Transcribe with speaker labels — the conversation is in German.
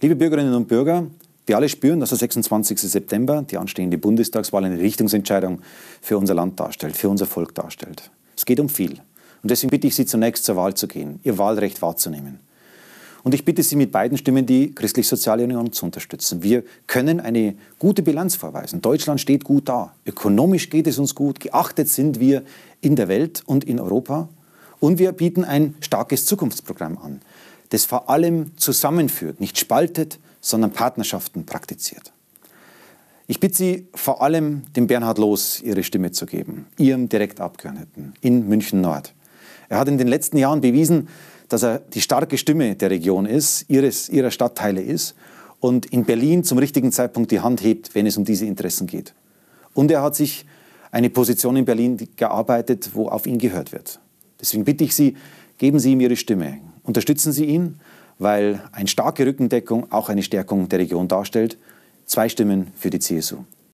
Speaker 1: Liebe Bürgerinnen und Bürger, wir alle spüren, dass der 26. September, die anstehende Bundestagswahl, eine Richtungsentscheidung für unser Land darstellt, für unser Volk darstellt. Es geht um viel. Und deswegen bitte ich Sie zunächst zur Wahl zu gehen, Ihr Wahlrecht wahrzunehmen. Und ich bitte Sie mit beiden Stimmen, die Christlich-Soziale Union zu unterstützen. Wir können eine gute Bilanz vorweisen. Deutschland steht gut da. Ökonomisch geht es uns gut. Geachtet sind wir in der Welt und in Europa. Und wir bieten ein starkes Zukunftsprogramm an das vor allem zusammenführt, nicht spaltet, sondern Partnerschaften praktiziert. Ich bitte Sie vor allem, dem Bernhard Los Ihre Stimme zu geben, Ihrem Direktabgeordneten in München Nord. Er hat in den letzten Jahren bewiesen, dass er die starke Stimme der Region ist, ihres, ihrer Stadtteile ist und in Berlin zum richtigen Zeitpunkt die Hand hebt, wenn es um diese Interessen geht. Und er hat sich eine Position in Berlin gearbeitet, wo auf ihn gehört wird. Deswegen bitte ich Sie, geben Sie ihm Ihre Stimme, Unterstützen Sie ihn, weil eine starke Rückendeckung auch eine Stärkung der Region darstellt. Zwei Stimmen für die CSU.